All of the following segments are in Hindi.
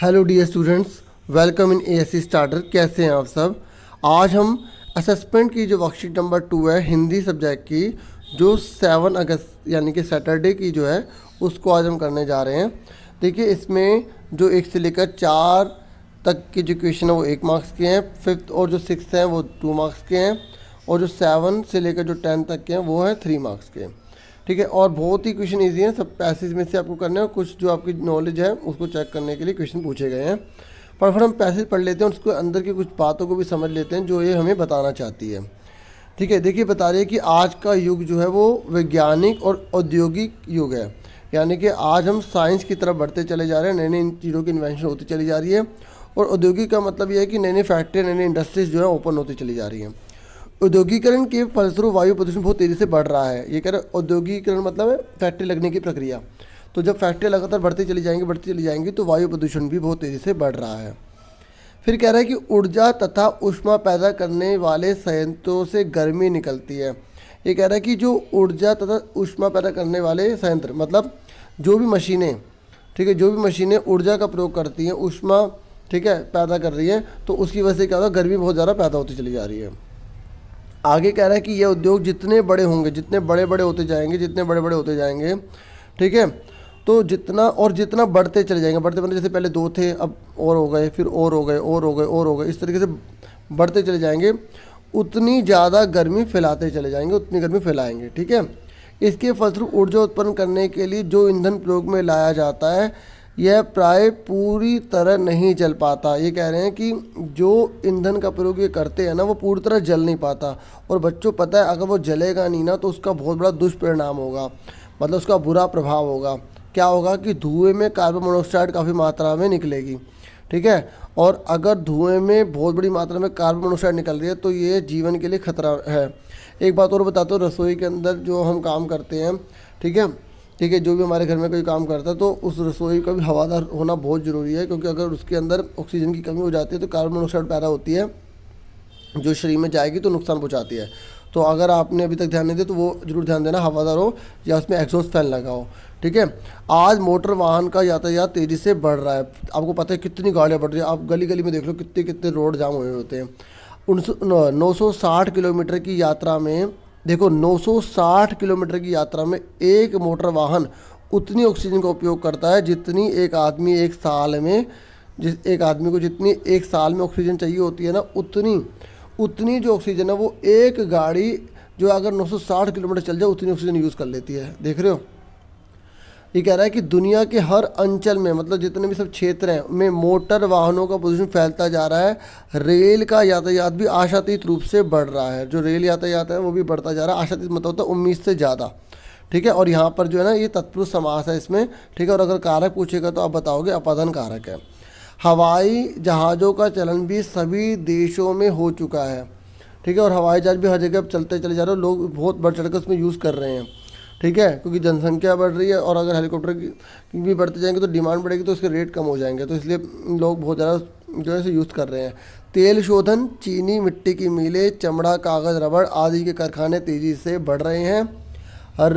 hello dear students welcome in ASC starter कैसे हैं आप सब आज हम असेसमेंट की जो वर्कशीट नंबर टू है हिंदी सब्जेक्ट की जो सेवन अगस्त यानी कि सैटरडे की जो है उसको आज हम करने जा रहे हैं देखिए इसमें जो एक से लेकर चार तक के जो क्वेश्चन है वो एक मार्क्स के हैं फिफ्थ और जो सिक्स हैं वो टू मार्क्स के हैं और जो सेवन से लेकर जो टेंथ तक के हैं वो हैं थ्री मार्क्स के हैं ठीक है और बहुत ही क्वेश्चन ईजी है सब पैसेज में से आपको करना है कुछ जो आपकी नॉलेज है उसको चेक करने के लिए क्वेश्चन पूछे गए हैं पर फिर हम पैसेज पढ़ लेते हैं उसके अंदर की कुछ बातों को भी समझ लेते हैं जो ये हमें बताना चाहती है ठीक है देखिए बता रही है कि आज का युग जो है वो वैज्ञानिक और औद्योगिक युग है यानी कि आज हम साइंस की तरफ बढ़ते चले जा रहे हैं नई नई चीज़ों की इन्वेंशन होती चली जा रही है और औद्योगिक का मतलब ये है कि नई नई फैक्ट्री नई नई इंडस्ट्रीज़ जो है ओपन होती चली जा रही हैं औद्योगिकरण के फलस्वरूप वायु प्रदूषण बहुत तेज़ी से बढ़ रहा है ये कह रहे औद्योगिकरण मतलब फैक्ट्री लगने की प्रक्रिया तो जब फैक्ट्री लगातार बढ़ती चली जाएंगी बढ़ती चली जाएंगी तो वायु प्रदूषण भी बहुत तेज़ी से बढ़ रहा है फिर कह रहा है कि ऊर्जा तथा उष्मा पैदा करने वाले संयंत्रों से गर्मी निकलती है ये कह रहा है कि जो ऊर्जा तथा उष्मा पैदा करने वाले संयंत्र मतलब जो भी मशीनें ठीक है जो भी मशीनें ऊर्जा का प्रयोग करती हैं उष्मा ठीक है पैदा कर रही हैं तो उसकी वजह से क्या होता है गर्मी बहुत ज़्यादा पैदा होती चली जा रही है आगे कह रहा है कि ये उद्योग जितने बड़े होंगे जितने बड़े बड़े होते जाएंगे जितने बड़े बड़े होते जाएंगे ठीक है तो जितना और जितना बढ़ते चले जाएंगे बढ़ते बढ़ते जैसे पहले दो थे अब और हो गए फिर और हो गए और हो गए और हो गए इस तरीके से बढ़ते चले जाएंगे उतनी ज़्यादा गर्मी फैलाते चले जाएंगे उतनी गर्मी फैलाएंगे ठीक है इसके फलस्वरूप ऊर्जा उत्पन्न करने के लिए जो ईंधन प्रयोग में लाया जाता है यह प्राय पूरी तरह नहीं जल पाता ये कह रहे हैं कि जो ईंधन का प्रयोग ये करते हैं ना वो पूरी तरह जल नहीं पाता और बच्चों पता है अगर वो जलेगा नहीं ना तो उसका बहुत बड़ा दुष्परिणाम होगा मतलब उसका बुरा प्रभाव होगा क्या होगा कि धुएं में कार्बन मोनोऑक्साइड काफ़ी मात्रा में निकलेगी ठीक है और अगर धुएं में बहुत बड़ी मात्रा में कार्बन मोनोऑक्साइड निकल रही है तो ये जीवन के लिए खतरा है एक बात और बताते हो रसोई के अंदर जो हम काम करते हैं ठीक है ठीक है जो भी हमारे घर में कोई काम करता है तो उस रसोई का भी हवादार होना बहुत ज़रूरी है क्योंकि अगर उसके अंदर ऑक्सीजन की कमी हो जाती है तो कार्बन मोनोक्साइड पैदा होती है जो शरीर में जाएगी तो नुकसान पहुँचाती है तो अगर आपने अभी तक ध्यान नहीं दिया तो वो जरूर ध्यान देना हवादार हो या उसमें एग्जॉस्ट फैन लगाओ ठीक है आज मोटर वाहन का यातायात तेज़ी से बढ़ रहा है आपको पता है कितनी गाड़ियाँ बढ़ रही है आप गली गली में देख लो कितने कितने रोड जाम हुए होते हैं उन नौ सौ साठ किलोमीटर की यात्रा में देखो 960 किलोमीटर की यात्रा में एक मोटर वाहन उतनी ऑक्सीजन का उपयोग करता है जितनी एक आदमी एक साल में जिस एक आदमी को जितनी एक साल में ऑक्सीजन चाहिए होती है ना उतनी उतनी जो ऑक्सीजन है वो एक गाड़ी जो अगर 960 किलोमीटर चल जाए उतनी ऑक्सीजन यूज़ कर लेती है देख रहे हो ये कह रहा है कि दुनिया के हर अंचल में मतलब जितने भी सब क्षेत्र हैं में मोटर वाहनों का प्रदूषण फैलता जा रहा है रेल का यातायात भी आशातीत रूप से बढ़ रहा है जो रेल यातायात है वो भी बढ़ता जा रहा है आशातीत मतलब होता है उम्मीद से ज़्यादा ठीक है और यहाँ पर जो है ना ये तत्पुरुष समास है इसमें ठीक है और अगर कारक पूछेगा तो आप बताओगे अपादान कारक है हवाई जहाज़ों का चलन भी सभी देशों में हो चुका है ठीक है और हवाई जहाज़ भी हर जगह अब चलते चले जा रहे हैं लोग बहुत बढ़ चढ़ कर उसमें यूज़ कर रहे हैं ठीक है क्योंकि जनसंख्या बढ़ रही है और अगर हेलीकॉप्टर की भी बढ़ते जाएंगे तो डिमांड बढ़ेगी तो उसके रेट कम हो जाएंगे तो इसलिए लोग बहुत ज़्यादा जो है यूज़ कर रहे हैं तेल शोधन चीनी मिट्टी की मीलें चमड़ा कागज़ रबड़ आदि के कारखाने तेज़ी से बढ़ रहे हैं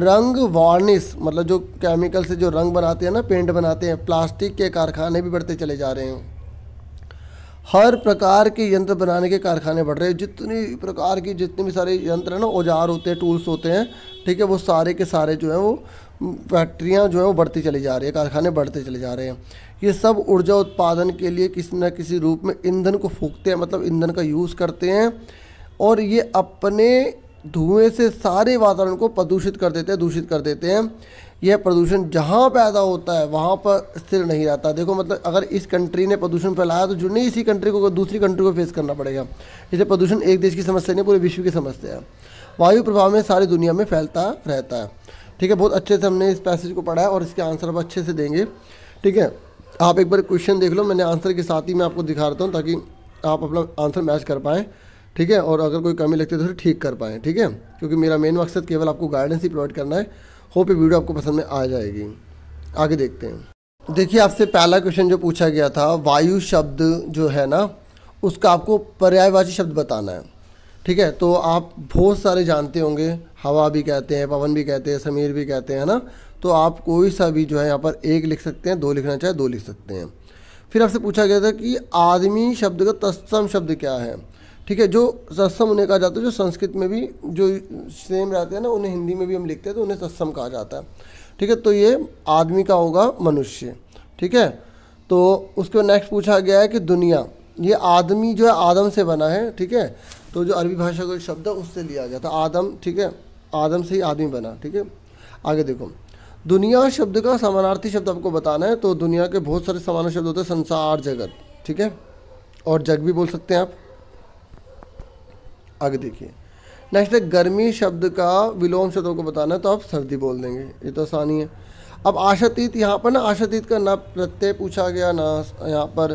रंग वार्निश मतलब जो केमिकल से जो रंग बनाते हैं ना पेंट बनाते हैं प्लास्टिक के कारखाने भी बढ़ते चले जा रहे हैं हर प्रकार के यंत्र बनाने के कारखाने बढ़ रहे हैं जितनी प्रकार की जितने भी सारे यंत्र हैं ना औजार होते हैं टूल्स होते हैं ठीक है वो सारे के सारे जो है वो फैक्ट्रियाँ जो है वो बढ़ती चली जा रही है कारखाने बढ़ते चले जा रहे हैं ये सब ऊर्जा उत्पादन के लिए किसी न किसी रूप में ईंधन को फूकते हैं मतलब ईंधन का यूज़ करते हैं और ये अपने धुएं से सारे वातावरण को प्रदूषित कर देते हैं दूषित कर देते हैं यह प्रदूषण जहाँ पैदा होता है वहाँ पर स्थिर नहीं रहता देखो मतलब अगर इस कंट्री ने प्रदूषण फैलाया तो जुड़ने इसी कंट्री को दूसरी कंट्री को फेस करना पड़ेगा इसे प्रदूषण एक देश की समस्या नहीं पूरे विश्व की समस्या है वायु प्रभाव में सारी दुनिया में फैलता रहता है ठीक है बहुत अच्छे से हमने इस पैसेज को पढ़ा है और इसके आंसर आप अच्छे से देंगे ठीक है आप एक बार क्वेश्चन देख लो मैंने आंसर के साथ ही मैं आपको दिखा रहा हूँ ताकि आप अपना आंसर मैच कर पाएँ ठीक है और अगर कोई कमी लगती है तो ठीक कर पाएँ ठीक है क्योंकि मेरा मेन मकसद केवल आपको गाइडेंस ही प्रोवाइड करना है होप ये वीडियो आपको पसंद में आ जाएगी आगे देखते हैं देखिए आपसे पहला क्वेश्चन जो पूछा गया था वायु शब्द जो है ना उसका आपको पर्यायवाची शब्द बताना है ठीक है तो आप बहुत सारे जानते होंगे हवा भी कहते हैं पवन भी कहते हैं समीर भी कहते हैं ना तो आप कोई सा भी जो है यहाँ पर एक लिख सकते हैं दो लिखना चाहे दो लिख सकते हैं फिर आपसे पूछा गया था कि आदमी शब्द का तत्सम शब्द क्या है ठीक है जो तत्सम उन्हें कहा जाता है जो संस्कृत में भी जो सेम रहते हैं ना उन्हें हिंदी में भी हम लिखते हैं तो उन्हें तत्सम कहा जाता है ठीक है तो ये आदमी का होगा मनुष्य ठीक है तो उसके बाद नेक्स्ट पूछा गया है कि दुनिया ये आदमी जो है आदम से बना है ठीक है तो जो अरबी भाषा का शब्द है उससे लिया गया था आदम ठीक है आदम से ही आदमी बना ठीक है आगे देखो दुनिया शब्द का समानार्थी शब्द आपको बताना है तो दुनिया के बहुत सारे समान शब्द होते हैं संसार जगत ठीक है और जग भी बोल सकते हैं आप आगे देखिए नेक्स्ट है गर्मी शब्द का विलोम शब्द आपको बताना है तो आप सर्दी बोल देंगे ये तो आसानी है अब आशातीत यहाँ पर ना आशातीत का ना प्रत्यय पूछा गया ना यहाँ पर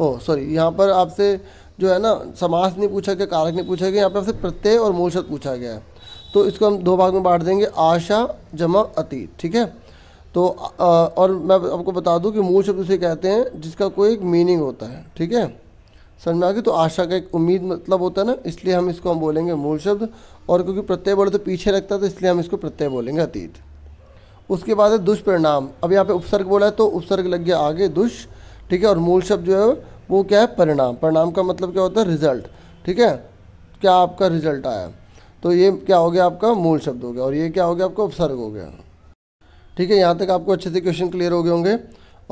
ओह सॉरी यहाँ पर आपसे जो है ना समास नहीं पूछा गया कारक नहीं पूछा गया यहाँ पर आपसे प्रत्यय और मूल शब्द पूछा गया है तो इसको हम दो भाग में बांट देंगे आशा जमा अतीत ठीक है तो आ, और मैं आपको बता दूं कि मूल शब्द उसे कहते हैं जिसका कोई एक मीनिंग होता है ठीक है समझ में आ गई तो आशा का एक उम्मीद मतलब होता है ना इसलिए हम इसको हम बोलेंगे मूल शब्द और क्योंकि प्रत्यय बोले तो पीछे रखता है तो इसलिए हम इसको प्रत्यय बोलेंगे अतीत उसके बाद है दुष्परिणाम अब यहाँ पे उपसर्ग बोला है तो उपसर्ग लग गया आगे दुष् ठीक है और मूल शब्द जो है वो क्या है परिणाम परिणाम का मतलब क्या होता है रिजल्ट ठीक है क्या आपका रिजल्ट आया तो ये क्या हो गया आपका मूल शब्द हो गया और ये क्या हो गया आपका उपसर्ग हो गया ठीक है यहाँ तक आपको अच्छे से क्वेश्चन क्लियर हो गए होंगे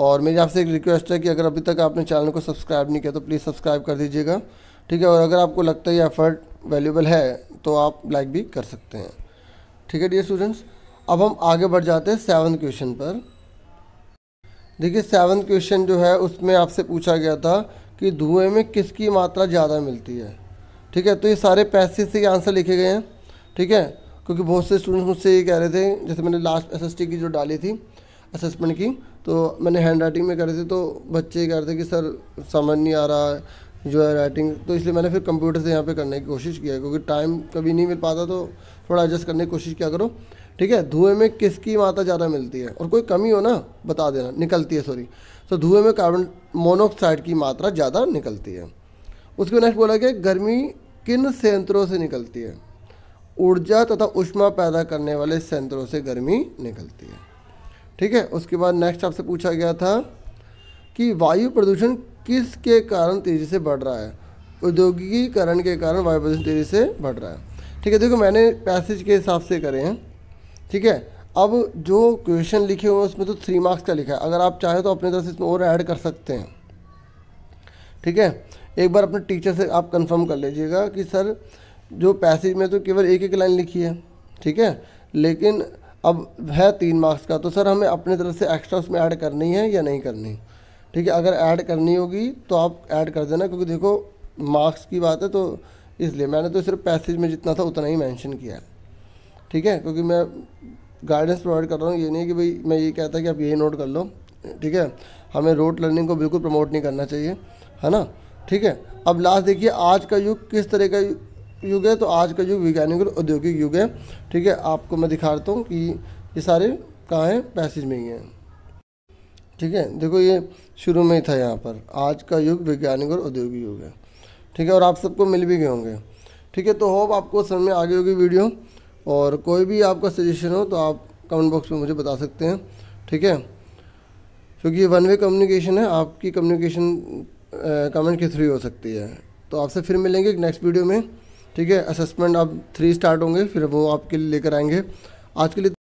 और मेरी आपसे एक रिक्वेस्ट है कि अगर अभी तक आपने चैनल को सब्सक्राइब नहीं किया तो प्लीज़ सब्सक्राइब कर दीजिएगा ठीक है और अगर आपको लगता है ये एफर्ट वैल्यूबल है तो आप लाइक भी कर सकते हैं ठीक है डियर स्टूडेंट्स अब हम आगे बढ़ जाते हैं सेवन क्वेश्चन पर देखिए सेवन क्वेश्चन जो है उसमें आपसे पूछा गया था कि धुएँ में किसकी मात्रा ज़्यादा मिलती है ठीक है तो ये सारे पैसे से आंसर लिखे गए हैं ठीक है क्योंकि बहुत से स्टूडेंट्स मुझसे ये कह रहे थे जैसे मैंने लास्ट एसएसटी की जो डाली थी असेसमेंट की तो मैंने हैंड राइटिंग में करे थे तो बच्चे कह रहे थे कि सर समझ नहीं आ रहा जो है राइटिंग तो इसलिए मैंने फिर कंप्यूटर से यहाँ पे करने की कोशिश किया क्योंकि टाइम कभी नहीं मिल पाता तो थोड़ा एडजस्ट करने की कोशिश किया करो ठीक है धुएं में किसकी मात्रा ज़्यादा मिलती है और कोई कमी हो ना बता देना निकलती है सॉरी तो धुएं में कार्बन मोनोऑक्साइड की मात्रा ज़्यादा निकलती है उसके नेक्स्ट बोला गया गर्मी किन संयंत्रों से निकलती है ऊर्जा तथा उष्मा पैदा करने वाले संयंत्रों से गर्मी निकलती है ठीक है उसके बाद नेक्स्ट आपसे पूछा गया था कि वायु प्रदूषण किसके कारण तेज़ी से बढ़ रहा है औद्योगिकीकरण के कारण वायु प्रदूषण तेज़ी से बढ़ रहा है ठीक है देखो मैंने पैसेज के हिसाब से करे हैं ठीक है अब जो क्वेश्चन लिखे हुए हैं उसमें तो थ्री मार्क्स का लिखा है अगर आप चाहें तो अपने तरफ से इसमें और ऐड कर सकते हैं ठीक है एक बार अपने टीचर से आप कंफर्म कर लीजिएगा कि सर जो पैसेज में तो केवल एक एक लाइन लिखी है ठीक है लेकिन अब है तीन मार्क्स का तो सर हमें अपने तरफ से एक्स्ट्रा उसमें ऐड करनी है या नहीं करनी ठीक है अगर ऐड करनी होगी तो आप ऐड कर देना क्योंकि देखो मार्क्स की बात है तो इसलिए मैंने तो सिर्फ पैसेज में जितना था उतना ही मैंशन किया है ठीक है क्योंकि मैं गाइडेंस प्रोवाइड कर रहा हूँ ये नहीं कि भाई मैं ये कहता है कि आप यही नोट कर लो ठीक है हमें रोड लर्निंग को बिल्कुल प्रमोट नहीं करना चाहिए है ना ठीक है अब लास्ट देखिए आज का युग किस तरह का युग है तो आज का युग वैज्ञानिक और औद्योगिक युग है ठीक है आपको मैं दिखाता हूँ कि ये सारे कहाँ हैं पैसेज में ही हैं ठीक है देखो ये शुरू में ही था यहाँ पर आज का युग वैज्ञानिक और औद्योगिक युग है ठीक है और आप सबको मिल भी गए होंगे ठीक है तो होप आपको समझ में आ गई होगी वीडियो और कोई भी आपका सजेशन हो तो आप कमेंट बॉक्स में मुझे बता सकते हैं ठीक है क्योंकि ये वन वे कम्युनिकेशन है आपकी कम्युनिकेशन कमेंट के थ्रू हो सकती है तो आपसे फिर मिलेंगे नेक्स्ट वीडियो में ठीक है असेसमेंट आप थ्री स्टार्ट होंगे फिर वो आपके लिए लेकर आएंगे आज के लिए